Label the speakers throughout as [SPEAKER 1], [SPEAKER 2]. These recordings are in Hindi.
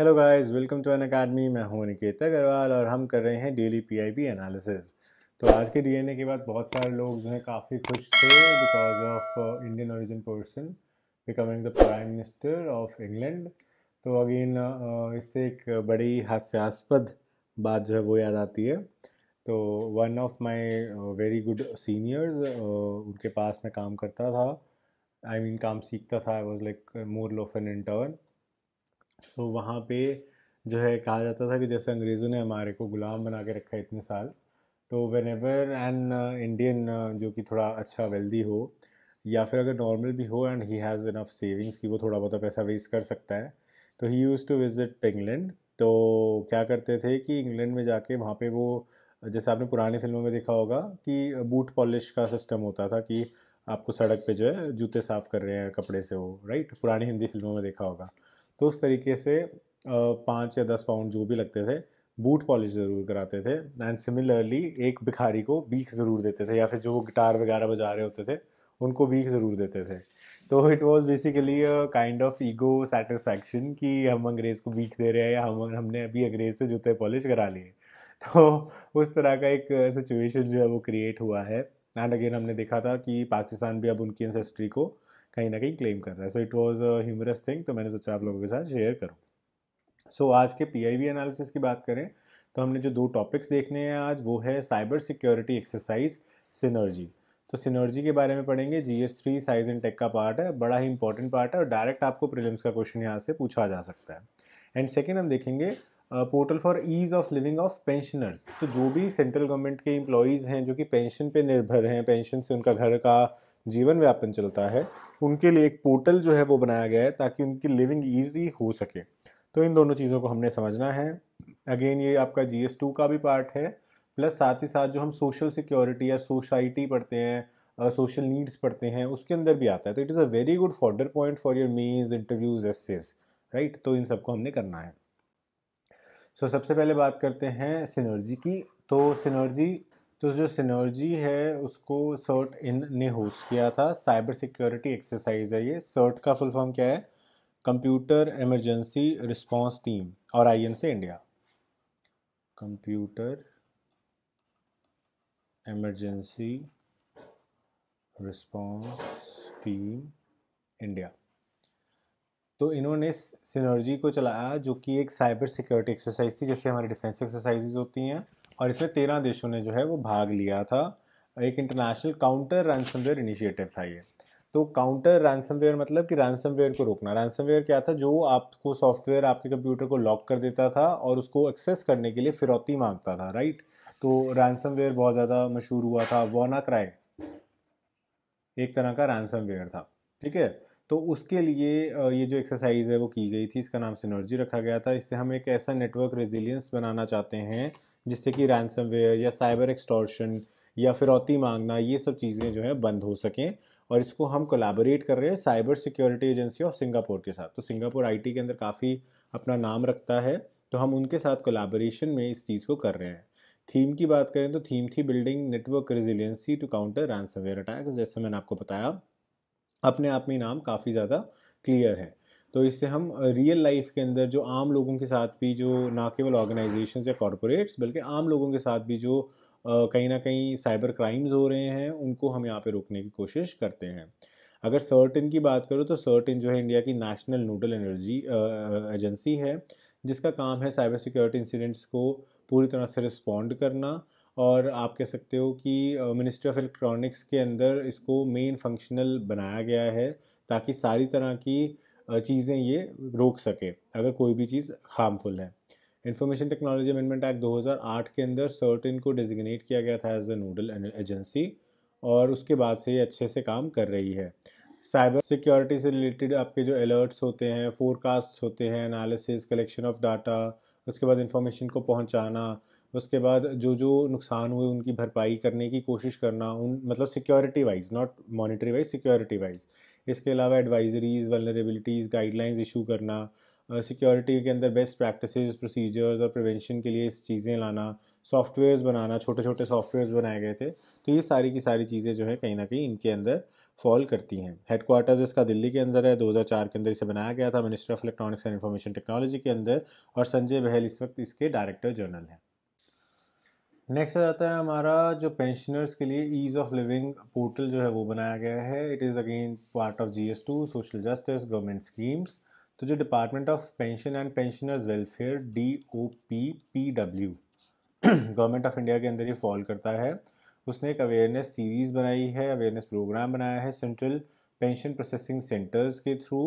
[SPEAKER 1] hello guys welcome to N Academy मैं हूं निकेत अग्रवाल और हम कर रहे हैं डेली पीआईबी एनालिसिस तो आज के डीएनए के बाद बहुत सारे लोग जो हैं काफ़ी खुश थे because of Indian origin person becoming the prime minister of England तो अगेन uh, इससे एक बड़ी हास्यास्पद बात जो है वो याद आती है तो one of my very good seniors उनके पास मैं काम करता था आई I मीन mean, काम सीखता था I was like more of an intern so तो so, वहाँ पे जो है कहा जाता था कि जैसे अंग्रेज़ों ने हमारे को ग़ुलाम बना के रखा है इतने साल तो वेन एवर एन इंडियन जो कि थोड़ा अच्छा वेल्दी हो या फिर अगर नॉर्मल भी हो and he has enough savings कि वो थोड़ा बहुत पैसा वेस्ट कर सकता है तो he use to visit England तो क्या करते थे कि इंग्लैंड में जाके वहाँ पे वो जैसे आपने पुरानी फिल्मों में देखा होगा कि बूट पॉलिश का सिस्टम होता था कि आपको सड़क पे जो है जूते साफ़ कर रहे हैं कपड़े से वो राइट पुरानी हिंदी फिल्मों में देखा होगा तो उस तरीके से पाँच या दस पाउंड जो भी लगते थे बूट पॉलिश ज़रूर कराते थे एंड सिमिलरली एक भिखारी को बीख ज़रूर देते थे या फिर जो गिटार वगैरह बजा रहे होते थे उनको बीख ज़रूर देते थे तो it was basically a kind of ego satisfaction कि हम अंग्रेज़ को बीख दे रहे हैं या हम हमने अभी अंग्रेज़ से जूते पॉलिश करा लिए तो उस तरह का एक सिचुएशन जो है वो क्रिएट हुआ है एंड अगेन हमने देखा था कि पाकिस्तान भी अब उनकी इंसेस्ट्री को कहीं ना कहीं क्लेम कर रहा है so it was a humorous thing तो मैंने सोचा आप लोगों के साथ शेयर करूँ सो so, आज के पी एनालिसिस की बात करें तो हमने जो दो टॉपिक्स देखने हैं आज वो है साइबर सिक्योरिटी एक्सरसाइज सिनर्जी तो सिनर्जी के बारे में पढ़ेंगे जी एस थ्री साइज एंड टेक का पार्ट है बड़ा ही इंपॉर्टेंट पार्ट है और डायरेक्ट आपको प्रिलिम्स का क्वेश्चन यहाँ से पूछा जा सकता है एंड सेकेंड हम देखेंगे portal for ease of living of pensioners तो जो भी सेंट्रल गवर्नमेंट के इम्प्लॉयज़ हैं जो कि पेंशन पे निर्भर हैं पेंशन से उनका घर का जीवन व्यापन चलता है उनके लिए एक पोर्टल जो है वो बनाया गया है ताकि उनकी लिविंग ईजी हो सके तो इन दोनों चीज़ों को हमने समझना है अगेन ये आपका जी का भी पार्ट है प्लस साथ ही साथ जो हम सोशल सिक्योरिटी या सोसाइटी पढ़ते हैं सोशल नीड्स पढ़ते हैं उसके अंदर भी आता है तो it is a very good fodder point for your mains interviews essays right तो इन सबको हमने करना है सो so, सबसे पहले बात करते हैं सिनर्जी की तो सिनर्जी तो जो सिनर्जी है उसको सर्ट इन ने होस्ट किया था साइबर सिक्योरिटी एक्सरसाइज है ये सर्ट का फुल फॉर्म क्या है कंप्यूटर इमरजेंसी रिस्पांस टीम और I C India computer emergency response team India तो इन्होंने सिनर्जी को चलाया जो कि एक साइबर सिक्योरिटी एक्सरसाइज थी जैसे हमारी डिफेंस एक्सरसाइजेज होती हैं और इसमें तेरह देशों ने जो है वो भाग लिया था एक इंटरनेशनल काउंटर रैंसमवेयर इनिशिएटिव था ये तो काउंटर रैंसमवेयर मतलब कि रैंसमवेयर को रोकना रैंसमवेयर क्या था जो आपको सॉफ्टवेयर आपके कंप्यूटर को लॉक कर देता था और उसको एक्सेस करने के लिए फिरौती मांगता था राइट तो रैंसमवेयर बहुत ज़्यादा मशहूर हुआ था वोना क्राई एक तरह का रैंसमवेयर था ठीक है तो उसके लिए ये जो एक्सरसाइज है वो की गई थी इसका नाम सिनर्जी रखा गया था इससे हम एक ऐसा नेटवर्क रेजिलियंस बनाना चाहते हैं जिससे कि रैनसमवेयर या साइबर एक्सटॉर्शन या फिरौती मांगना ये सब चीज़ें जो है बंद हो सकें और इसको हम कोलैबोरेट कर रहे हैं cyber security agency of Singapore के साथ तो सिंगापुर आईटी के अंदर काफ़ी अपना नाम रखता है तो हम उनके साथ कोलैबोरेशन में इस चीज़ को कर रहे हैं थीम की बात करें तो थीम थी building network resiliency to counter ransomware attacks जैसे मैंने आपको बताया अपने आप में नाम काफ़ी ज़्यादा क्लियर है तो इससे हम रियल लाइफ के अंदर जो आम लोगों के साथ भी जो ना केवल ऑर्गेनाइजेशन या कॉरपोरेट्स बल्कि आम लोगों के साथ भी जो कहीं ना कहीं साइबर क्राइम्स हो रहे हैं उनको हम यहाँ पे रोकने की कोशिश करते हैं अगर सर्टिन की बात करो तो सर्टिन जो है इंडिया की नेशनल नोडल एनर्जी एजेंसी है जिसका काम है साइबर सिक्योरिटी इंसिडेंट्स को पूरी तरह से रिस्पॉन्ड करना और आप कह सकते हो कि मिनिस्ट्री ऑफ इलेक्ट्रॉनिक्स के अंदर इसको मेन फंक्शनल बनाया गया है ताकि सारी तरह की चीज़ें ये रोक सके अगर कोई भी चीज़ हार्मफुल है इंफॉर्मेशन टेक्नोलॉजी अमेंडमेंट एक्ट 2008 के अंदर सर्टिन को डिजिग्नेट किया गया था एज ए नोडल एजेंसी और उसके बाद से ये अच्छे से काम कर रही है साइबर सिक्योरिटी से रिलेटेड आपके जो अलर्ट्स होते हैं फोरकास्ट होते हैं एनालिसिस कलेक्शन ऑफ डाटा उसके बाद इंफॉर्मेशन को पहुंचाना उसके बाद जो जो नुकसान हुए उनकी भरपाई करने की कोशिश करना उन मतलब security wise not monetary wise security wise इसके अलावा एडवाइजरीज़ वलरेबिलिटीज़ गाइडलाइंस इशू करना सिक्योरिटी के अंदर बेस्ट प्रैक्टिस प्रोसीजर्स और प्रिवेंशन के लिए इस चीज़ें लाना सॉफ्टवेयर्स बनाना छोटे छोटे सॉफ्टवेयर्स बनाए गए थे तो ये सारी की सारी चीज़ें जो है कहीं ना कहीं इनके अंदर फॉल करती हैं हेडक्वार्टर्स इसका दिल्ली के अंदर है 2004 के अंदर इसे बनाया गया था minister of electronics and information technology के अंदर और संजय बहल इस वक्त इसके डायरेक्टर जनरल हैं नेक्स्ट आ जाता है हमारा जो पेंशनर्स के लिए ईज़ ऑफ लिविंग पोर्टल जो है वो बनाया गया है it is again part of G S two social justice government schemes तो जो department of pension and pensioners welfare D O P P W government of India के अंदर ये फॉल करता है उसने एक अवेयरनेस सीरीज़ बनाई है अवेयरनेस प्रोग्राम बनाया है सेंट्रल पेंशन प्रोसेसिंग सेंटर्स के थ्रू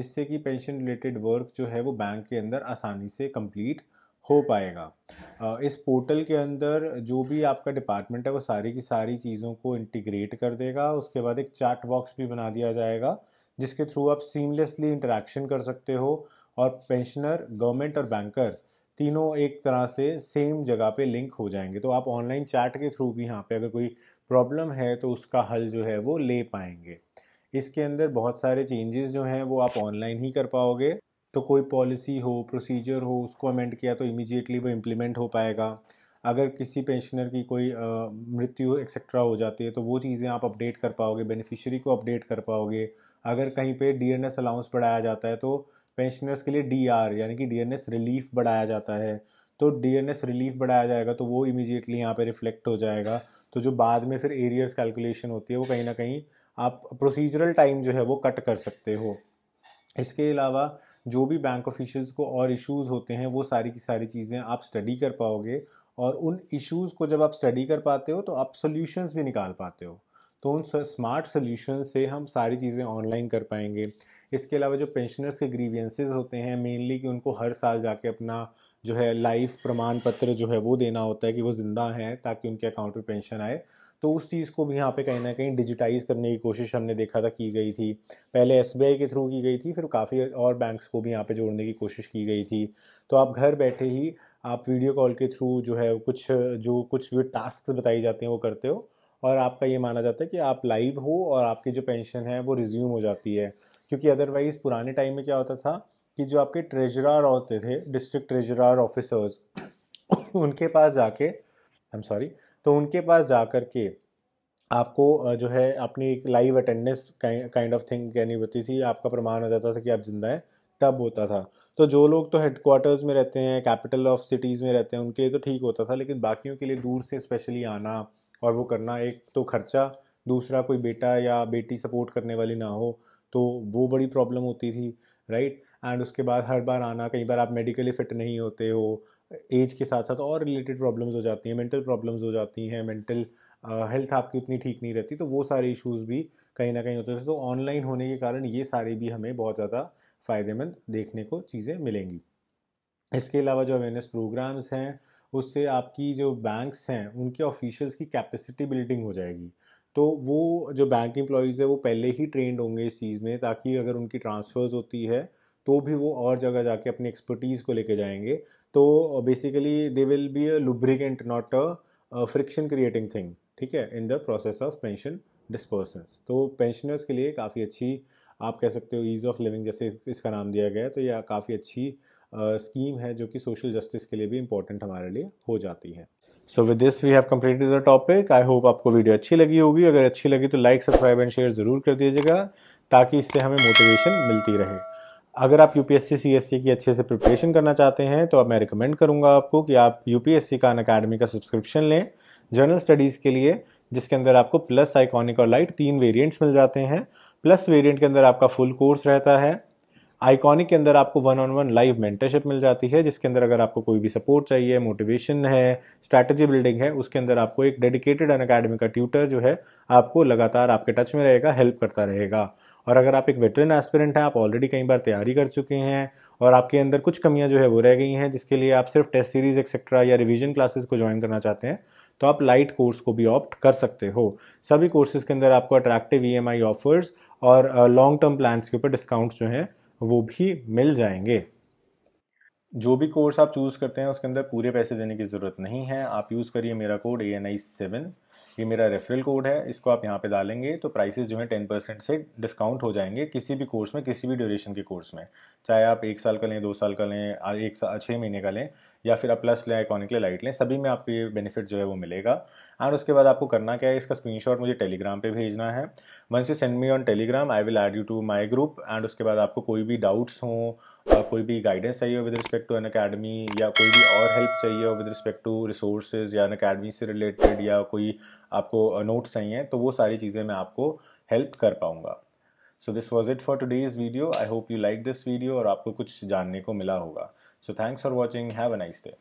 [SPEAKER 1] जिससे कि पेंशन रिलेटेड वर्क जो है वो बैंक के अंदर आसानी से कंप्लीट हो पाएगा इस पोर्टल के अंदर जो भी आपका डिपार्टमेंट है वो सारी की सारी चीज़ों को इंटीग्रेट कर देगा उसके बाद एक चैट बॉक्स भी बना दिया जाएगा जिसके थ्रू आप सीमलेसली इंटरेक्शन कर सकते हो और पेंशनर गवर्नमेंट और बैंकर तीनों एक तरह से सेम जगह पे लिंक हो जाएंगे तो आप ऑनलाइन चैट के थ्रू भी यहाँ पे अगर कोई प्रॉब्लम है तो उसका हल जो है वो ले पाएंगे इसके अंदर बहुत सारे चेंजेस जो हैं वो आप ऑनलाइन ही कर पाओगे तो कोई पॉलिसी हो प्रोसीजर हो उसको अमेंड किया तो इमीजिएटली वो इम्प्लीमेंट हो पाएगा अगर किसी पेंशनर की कोई मृत्यु एक्सेट्रा हो जाती है तो वो चीज़ें आप अपडेट कर पाओगे बेनिफिशियरी को अपडेट कर पाओगे अगर कहीं पे डीएनएस अलाउंस बढ़ाया जाता है तो पेंशनर्स के लिए डीआर यानी कि डीएनएस रिलीफ बढ़ाया जाता है तो डीएनएस रिलीफ बढ़ाया जाएगा तो वो इमीजिएटली यहाँ पे रिफ्लेक्ट हो जाएगा तो जो बाद में फिर एरियर्स कैलकुलेशन होती है वो कहीं ना कहीं आप प्रोसीजरल टाइम जो है वो कट कर सकते हो इसके अलावा जो भी बैंक ऑफिशियल्स को और इश्यूज होते हैं वो सारी की सारी चीज़ें आप स्टडी कर पाओगे और उन इश्यूज़ को जब आप स्टडी कर पाते हो तो आप सोल्यूशंस भी निकाल पाते हो तो उन स्मार्ट सोल्यूशन से हम सारी चीज़ें ऑनलाइन कर पाएंगे इसके अलावा जो पेंशनर्स के ग्रीवियंसेस होते हैं मेनली कि उनको हर साल जाके अपना जो है लाइफ प्रमाण पत्र जो है वो देना होता है कि वो ज़िंदा हैं ताकि उनके अकाउंट में पेंशन आए तो उस चीज़ को भी यहाँ पे कहीं ना कहीं डिजिटाइज करने की कोशिश हमने देखा था की गई थी पहले एस के थ्रू की गई थी फिर काफ़ी और बैंक्स को भी यहाँ पर जोड़ने की कोशिश की गई थी तो आप घर बैठे ही आप वीडियो कॉल के थ्रू जो है कुछ जो कुछ भी टास्क बताए जाते हैं वो करते हो और आपका ये माना जाता है कि आप लाइव हो और आपकी जो पेंशन है वो रिज्यूम हो जाती है क्योंकि अदरवाइज़ पुराने टाइम में क्या होता था कि जो आपके ट्रेजरार होते थे डिस्ट्रिक्ट ट्रेजरार ऑफिसर्स उनके पास जाके आई एम सॉरी तो उनके पास जा कर के आपको जो है अपनी एक live attendance kind of thing कहनी होती थी आपका प्रमाण हो जाता था कि आप जिंदा हैं तब होता था तो जो लोग तो क्वार्टर्स में रहते हैं कैपिटल ऑफ सिटीज़ में रहते हैं उनके लिए तो ठीक होता था लेकिन बाकियों के लिए दूर से स्पेशली आना और वो करना एक तो खर्चा दूसरा कोई बेटा या बेटी सपोर्ट करने वाली ना हो तो वो बड़ी प्रॉब्लम होती थी राइट एंड उसके बाद हर बार आना कई बार आप मेडिकली फ़िट नहीं होते हो एज के साथ साथ और रिलेटेड प्रॉब्लम्स हो जाती हैं मेंटल प्रॉब्लम्स हो जाती हैं मेंटल हेल्थ आपकी उतनी ठीक नहीं रहती तो वो सारे इश्यूज़ भी कहीं ना कहीं होते थे तो ऑनलाइन होने के कारण ये सारे भी हमें बहुत ज़्यादा फ़ायदेमंद देखने को चीज़ें मिलेंगी इसके अलावा जो अवेयरनेस प्रोग्राम्स हैं उससे आपकी जो बैंक्स हैं उनके ऑफिशियल्स की कैपेसिटी बिल्डिंग हो जाएगी तो वो जो बैंक एम्प्लॉयज़ है वो पहले ही ट्रेंड होंगे इस चीज़ में ताकि अगर उनकी ट्रांसफ़र्स होती है तो भी वो और जगह जाके अपनी एक्सपर्टीज़ को लेके जाएंगे तो basically they will be a lubricant not a friction creating thing ठीक है in the process of pension dispersance तो पेंशनर्स के लिए काफ़ी अच्छी आप कह सकते हो ईज़ ऑफ लिविंग जैसे इसका नाम दिया गया है तो यह काफ़ी अच्छी स्कीम uh, है जो कि सोशल जस्टिस के लिए भी इम्पोर्टेंट हमारे लिए हो जाती है so with this we have completed the topic I hope आपको वीडियो अच्छी लगी होगी अगर अच्छी लगी तो लाइक सब्सक्राइब एंड शेयर ज़रूर कर दीजिएगा ताकि इससे हमें मोटिवेशन मिलती रहे अगर आप यू पी की अच्छे से प्रिपरेशन करना चाहते हैं तो अब मैं रिकमेंड करूँगा आपको कि आप यू पी का अन अकेडमी का सब्सक्रिप्शन लें जनरल स्टडीज़ के लिए जिसके अंदर आपको प्लस आइकॉनिक और लाइट तीन वेरिएंट्स मिल जाते हैं प्लस वेरिएंट के अंदर आपका फुल कोर्स रहता है आइकॉनिक के अंदर आपको one on one live mentorship मिल जाती है जिसके अंदर अगर आपको कोई भी सपोर्ट चाहिए मोटिवेशन है स्ट्रैटेजी बिल्डिंग है उसके अंदर आपको एक डेडिकेटेड अन अकेडमी का ट्यूटर जो है आपको लगातार आपके टच में रहेगा हेल्प करता रहेगा और अगर आप एक वेटरन एस्पिरेंट हैं आप ऑलरेडी कई बार तैयारी कर चुके हैं और आपके अंदर कुछ कमियां जो है वो रह गई हैं जिसके लिए आप सिर्फ टेस्ट सीरीज़ एक्सेट्रा या रिविजन क्लासेस को ज्वाइन करना चाहते हैं तो आप लाइट कोर्स को भी ऑप्ट कर सकते हो सभी कोर्सेज़ के अंदर आपको अट्रैक्टिव ई ऑफर्स और लॉन्ग टर्म प्लान्स के ऊपर डिस्काउंट्स जो हैं वो भी मिल जाएंगे जो भी कोर्स आप चूज़ करते हैं उसके अंदर पूरे पैसे देने की ज़रूरत नहीं है आप यूज़ करिए मेरा code A N I seven ये मेरा रेफरल कोड है इसको आप यहाँ पे डालेंगे तो प्राइसेस जो है टेन परसेंट से डिस्काउंट हो जाएंगे किसी भी कोर्स में किसी भी ड्यूरेशन के कोर्स में चाहे आप एक साल का लें दो साल का लें एक साल छः महीने का लें या फिर आप प्लस लें आइकॉनिक लें लाइट लें सभी में आपको ये बेनिफिट जो है वो मिलेगा एंड उसके बाद आपको करना क्या है इसका स्क्रीनशॉट मुझे टेलीग्राम पे भेजना है once you send me on Telegram I will add you to my group and उसके बाद आपको कोई भी डाउट्स हो कोई भी गाइडेंस चाहिए हो with respect to Unacademy या कोई भी और हेल्प चाहिए हो विद रिस्पेक्ट टू रिसोर्सेज या एन अकेडमी से रिलेटेड या कोई आपको नोट्स चाहिए तो वो सारी चीज़ें मैं आपको हेल्प कर पाऊँगा so this was it for is video I hope you like this video और आपको कुछ जानने को मिला होगा so thanks for watching have a nice day